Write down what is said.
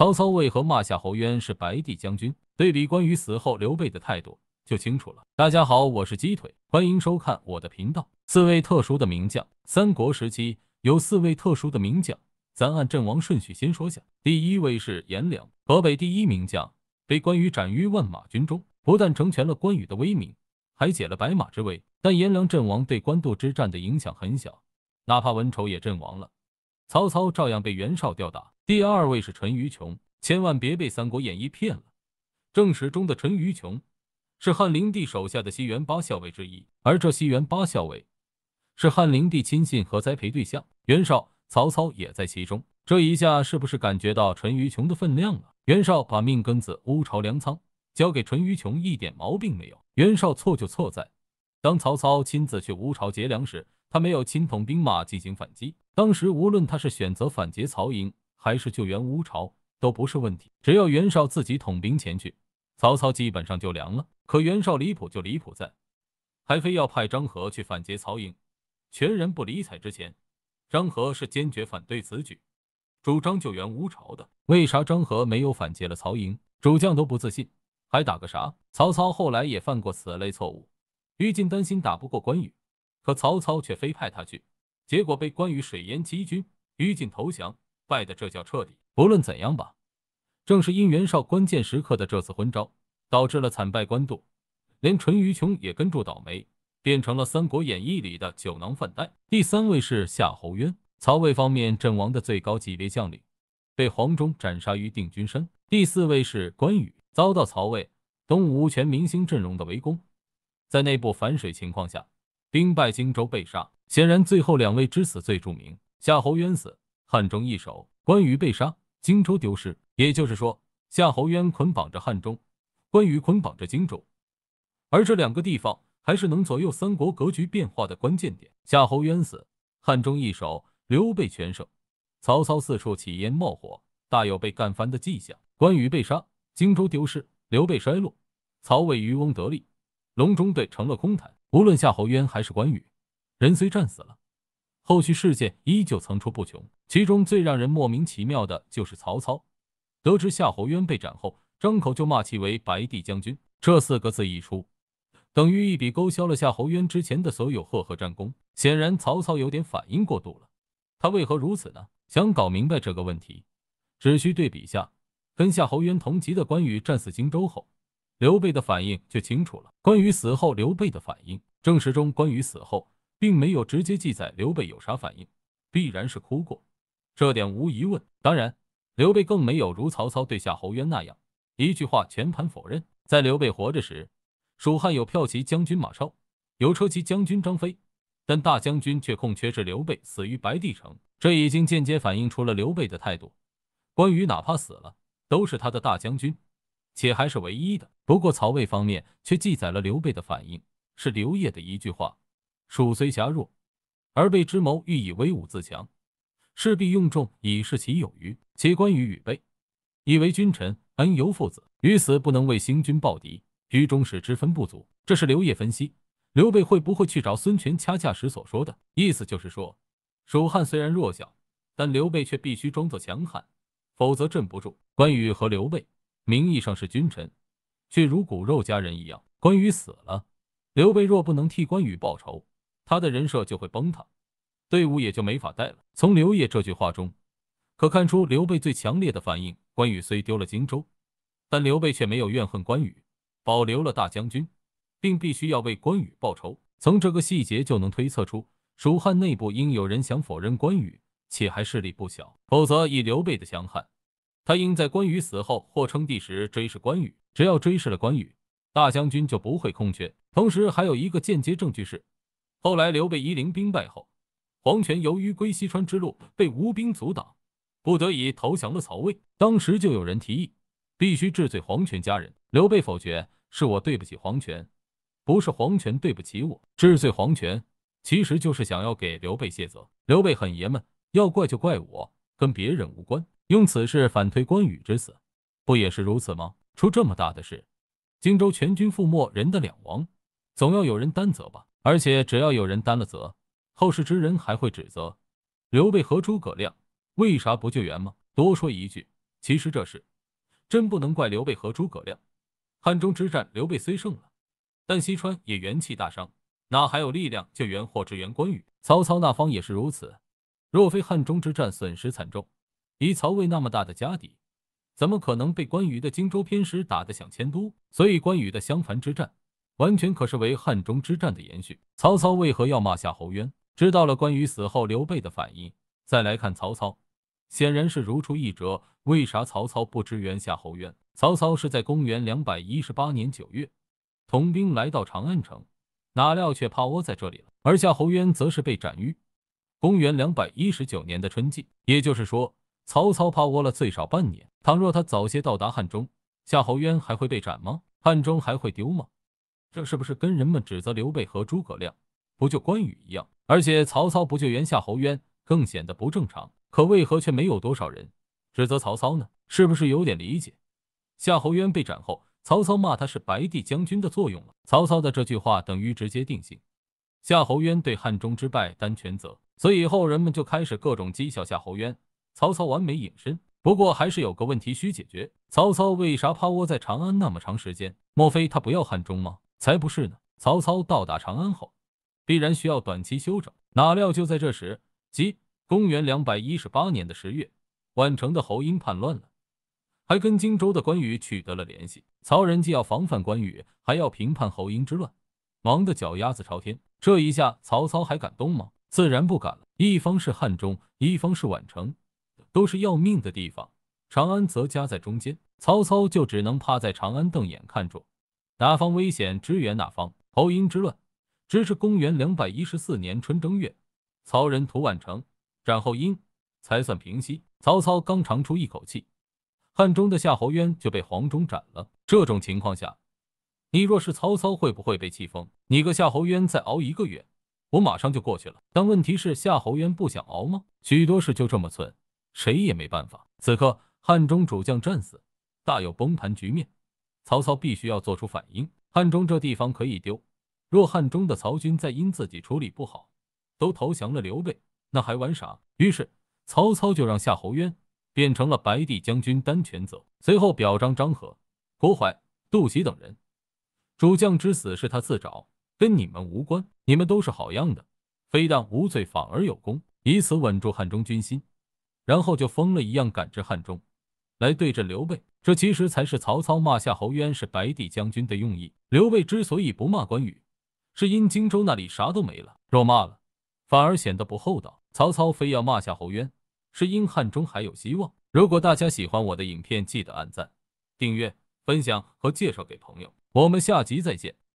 曹操为何骂夏侯渊是白帝将军？对比关羽死后刘备的态度就清楚了。大家好，我是鸡腿，欢迎收看我的频道。四位特殊的名将，三国时期有四位特殊的名将，咱按阵亡顺序先说下。第一位是颜良，河北第一名将，被关羽斩于万马军中，不但成全了关羽的威名，还解了白马之危。但颜良阵亡对官渡之战的影响很小，哪怕文丑也阵亡了，曹操照样被袁绍吊打。第二位是陈于琼，千万别被《三国演义》骗了。正史中的陈于琼是汉灵帝手下的西园八校尉之一，而这西园八校尉是汉灵帝亲信和栽培对象，袁绍、曹操也在其中。这一下是不是感觉到陈于琼的分量了？袁绍把命根子乌巢粮仓交给陈于琼，一点毛病没有。袁绍错就错在，当曹操亲自去乌巢劫粮时，他没有亲统兵马进行反击。当时无论他是选择反劫曹营，还是救援乌巢都不是问题，只要袁绍自己统兵前去，曹操基本上就凉了。可袁绍离谱就离谱在，还非要派张合去反劫曹营，全然不理睬之前张合是坚决反对此举，主张救援乌巢的。为啥张合没有反劫了曹营？主将都不自信，还打个啥？曹操后来也犯过此类错误，于禁担心打不过关羽，可曹操却非派他去，结果被关羽水淹七军，于禁投降。败的这叫彻底，不论怎样吧，正是因袁绍关键时刻的这次昏招，导致了惨败。官渡连淳于琼也跟着倒霉，变成了《三国演义》里的酒囊饭袋。第三位是夏侯渊，曹魏方面阵亡的最高级别将领，被黄忠斩杀于定军山。第四位是关羽，遭到曹魏东吴全明星阵容的围攻，在内部反水情况下兵败荆州被杀。显然，最后两位之死最著名，夏侯渊死。汉中一手。关羽被杀，荆州丢失。也就是说，夏侯渊捆绑着汉中，关羽捆绑着荆州，而这两个地方还是能左右三国格局变化的关键点。夏侯渊死，汉中一手，刘备全胜；曹操四处起烟冒火，大有被干翻的迹象。关羽被杀，荆州丢失，刘备衰落，曹魏渔翁得利，隆中对成了空谈。无论夏侯渊还是关羽，人虽战死了。后续事件依旧层出不穷，其中最让人莫名其妙的就是曹操得知夏侯渊被斩后，张口就骂其为“白帝将军”这四个字一出，等于一笔勾销了夏侯渊之前的所有赫赫战功。显然，曹操有点反应过度了。他为何如此呢？想搞明白这个问题，只需对比下跟夏侯渊同级的关羽战死荆州后，刘备的反应就清楚了。关羽死后，刘备的反应正史中，关羽死后。并没有直接记载刘备有啥反应，必然是哭过，这点无疑问。当然，刘备更没有如曹操对夏侯渊那样一句话全盘否认。在刘备活着时，蜀汉有骠骑将军马超，有车骑将军张飞，但大将军却空缺，是刘备死于白帝城，这已经间接反映出了刘备的态度。关羽哪怕死了，都是他的大将军，且还是唯一的。不过，曹魏方面却记载了刘备的反应，是刘烨的一句话。蜀虽狭弱，而被之谋欲以威武自强，势必用众以示其有余。其关羽与备，以为君臣，恩由父子。于死不能为兴军报敌，于忠使之分不足。这是刘烨分析刘备会不会去找孙权掐架时所说的，意思就是说，蜀汉虽然弱小，但刘备却必须装作强悍，否则镇不住关羽和刘备。名义上是君臣，却如骨肉家人一样。关羽死了，刘备若不能替关羽报仇。他的人设就会崩塌，队伍也就没法带了。从刘烨这句话中，可看出刘备最强烈的反应。关羽虽丢了荆州，但刘备却没有怨恨关羽，保留了大将军，并必须要为关羽报仇。从这个细节就能推测出，蜀汉内部应有人想否认关羽，且还势力不小。否则以刘备的强悍，他应在关羽死后或称帝时追视关羽。只要追视了关羽，大将军就不会空缺。同时还有一个间接证据是。后来刘备夷陵兵败后，黄权由于归西川之路被吴兵阻挡，不得已投降了曹魏。当时就有人提议必须治罪黄权家人，刘备否决，是我对不起黄权，不是黄权对不起我。治罪黄权其实就是想要给刘备谢责。刘备很爷们，要怪就怪我，跟别人无关。用此事反推关羽之死，不也是如此吗？出这么大的事，荆州全军覆没，人的两亡，总要有人担责吧？而且只要有人担了责，后世之人还会指责刘备和诸葛亮为啥不救援吗？多说一句，其实这事真不能怪刘备和诸葛亮。汉中之战，刘备虽胜了，但西川也元气大伤，哪还有力量救援或支援关羽？曹操那方也是如此。若非汉中之战损失惨重，以曹魏那么大的家底，怎么可能被关羽的荆州偏师打得想迁都？所以关羽的襄樊之战。完全可是为汉中之战的延续。曹操为何要骂夏侯渊？知道了关羽死后刘备的反应，再来看曹操，显然是如出一辙。为啥曹操不支援夏侯渊？曹操是在公元两百一十八年九月统兵来到长安城，哪料却趴窝在这里了。而夏侯渊则是被斩于公元两百一十九年的春季。也就是说，曹操趴窝了最少半年。倘若他早些到达汉中，夏侯渊还会被斩吗？汉中还会丢吗？这是不是跟人们指责刘备和诸葛亮不救关羽一样？而且曹操不救援夏侯渊更显得不正常。可为何却没有多少人指责曹操呢？是不是有点理解？夏侯渊被斩后，曹操骂他是白帝将军的作用了。曹操的这句话等于直接定性夏侯渊对汉中之败担全责，所以后人们就开始各种讥笑夏侯渊。曹操完美隐身。不过还是有个问题需解决：曹操为啥趴窝在长安那么长时间？莫非他不要汉中吗？才不是呢！曹操到达长安后，必然需要短期休整。哪料就在这时，即公元两百一十八年的十月，宛城的侯婴叛乱了，还跟荆州的关羽取得了联系。曹仁既要防范关羽，还要平叛侯婴之乱，忙得脚丫子朝天。这一下，曹操还敢动吗？自然不敢了。一方是汉中，一方是宛城，都是要命的地方，长安则夹在中间，曹操就只能趴在长安瞪眼看着。哪方危险，支援哪方。侯英之乱，直至公元两百一十四年春正月，曹仁屠宛城，斩后英才算平息。曹操刚长出一口气，汉中的夏侯渊就被黄忠斩了。这种情况下，你若是曹操，会不会被气疯？你个夏侯渊，再熬一个月，我马上就过去了。但问题是，夏侯渊不想熬吗？许多事就这么寸，谁也没办法。此刻，汉中主将战死，大有崩盘局面。曹操必须要做出反应，汉中这地方可以丢，若汉中的曹军再因自己处理不好，都投降了刘备，那还玩啥？于是曹操就让夏侯渊变成了白帝将军，担全责。随后表彰张合、郭淮、杜袭等人，主将之死是他自找，跟你们无关，你们都是好样的，非但无罪，反而有功，以此稳住汉中军心，然后就疯了一样赶至汉中。来对阵刘备，这其实才是曹操骂夏侯渊是白帝将军的用意。刘备之所以不骂关羽，是因荆州那里啥都没了，若骂了，反而显得不厚道。曹操非要骂夏侯渊，是因汉中还有希望。如果大家喜欢我的影片，记得按赞、订阅、分享和介绍给朋友。我们下集再见。